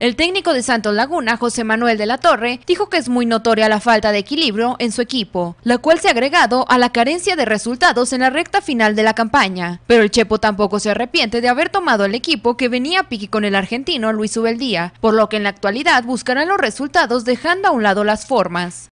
El técnico de Santos Laguna, José Manuel de la Torre, dijo que es muy notoria la falta de equilibrio en su equipo, la cual se ha agregado a la carencia de resultados en la recta final de la campaña. Pero el Chepo tampoco se arrepiente de haber tomado el equipo que venía a pique con el argentino Luis Ubeldía, por lo que en la actualidad buscarán los resultados dejando a un lado las formas.